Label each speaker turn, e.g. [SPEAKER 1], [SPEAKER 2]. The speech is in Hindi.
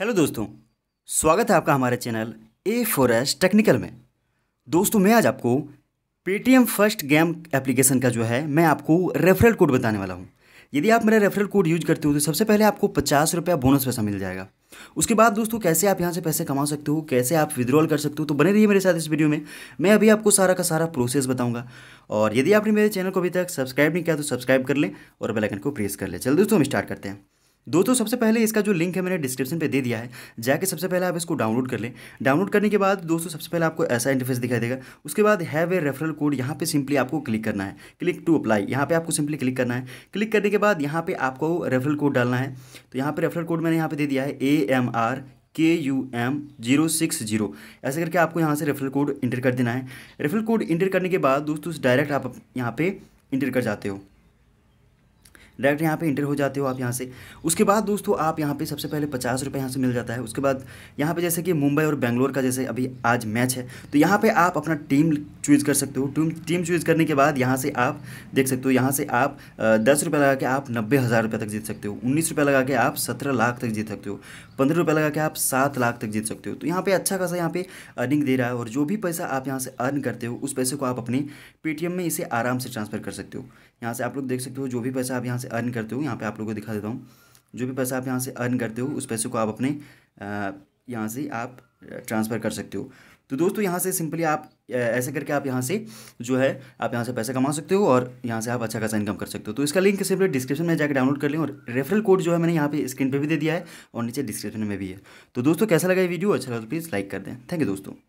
[SPEAKER 1] हेलो दोस्तों स्वागत है आपका हमारे channel A four S technical में दोस्तों मैं आज आपको पेटीएम फर्स्ट गेम एप्लीकेशन का जो है मैं आपको रेफरल कोड बताने वाला हूँ यदि आप मेरा रेफरल कोड यूज करते हो तो सबसे पहले आपको पचास रुपया बोनस पैसा मिल जाएगा उसके बाद दोस्तों कैसे आप यहाँ से पैसे कमा सकते हो कैसे आप विद्रॉल कर सकते हो तो बने रहिए मेरे साथ इस वीडियो में मैं अभी आपको सारा का सारा प्रोसेस बताऊंगा और यदि आपने मेरे चैनल को अभी तक सब्सक्राइब नहीं किया तो सब्सक्राइब कर लें और बेलाइकन को प्रेस कर लें चल दोस्तों हम स्टार्ट करते हैं दोस्तों सबसे पहले इसका जो लिंक है मैंने डिस्क्रिप्शन पे दे दिया है जाके सबसे पहले आप इसको डाउनलोड कर लें डाउनलोड करने के बाद दोस्तों सबसे पहले आपको ऐसा इंटरफेस दिखाई देगा उसके बाद हैव ए रेफरल कोड यहाँ पे सिंपली आपको क्लिक करना है क्लिक टू अप्लाई यहाँ पे आपको सिंपली क्लिक करना है क्लिक करने के बाद यहाँ पर आपको रेफरल कोड डालना है तो यहाँ पर रेफरल कोड मैंने यहाँ पर दे दिया है A M R K U M zero six zero ऐसे करके आपको यहाँ से रेफरल कोड इंटर कर देना है रेफरल कोड इंटर करने के बाद दोस्तों डायरेक्ट आप यहाँ पर इंटर कर जाते हो डायरेक्ट यहाँ पे इंटर हो जाते हो आप यहाँ से उसके बाद दोस्तों आप यहाँ पे सबसे पहले पचास रुपये यहाँ से मिल जाता है उसके बाद यहाँ पे जैसे कि मुंबई और बेंगलोर का जैसे अभी आज मैच है तो यहाँ पे आप अपना टीम चूज़ कर सकते हो टीम टीम चूज़ करने के बाद यहाँ से आप देख सकते हो यहाँ से आप दस रुपये लगा के आप नब्बे हज़ार रुपये तक जीत सकते हो उन्नीस रुपये लगा के आप सत्रह लाख तक जीत सकते हो पंद्रह रुपये लगा के आप सात लाख तक जीत सकते हो तो यहाँ पर अच्छा खासा यहाँ पर अर्निंग दे रहा है और जो भी पैसा आप यहाँ से अर्न करते हो उस पैसे को आप अपनी पेटीएम में इसे आराम से ट्रांसफ़र कर सकते हो यहाँ से आप लोग देख सकते हो जो भी पैसा आप यहाँ से से अर्न करते हो यहाँ पे आप लोगों को दिखा देता हूँ जो भी पैसा आप यहाँ से अर्न करते हो उस पैसे को आप अपने यहाँ से आप ट्रांसफ़र कर सकते हो तो दोस्तों यहाँ से सिंपली आप ऐसे करके आप यहाँ से जो है आप यहाँ से पैसा कमा सकते हो और यहाँ से आप अच्छा खासा इनकम कर सकते हो तो इसका लिंक सिंपली डिस्क्रिप्शन में जाकर डाउनलोड कर लें और रेफरल कोड जो है मैंने यहाँ पे स्क्रीन पे भी दे दिया है और नीचे डिस्क्रिप्शन में भी है तो दोस्तों कैसा लगा ये वीडियो अच्छा लगा तो प्लीज़ लाइक कर दें थैंक यू दोस्तों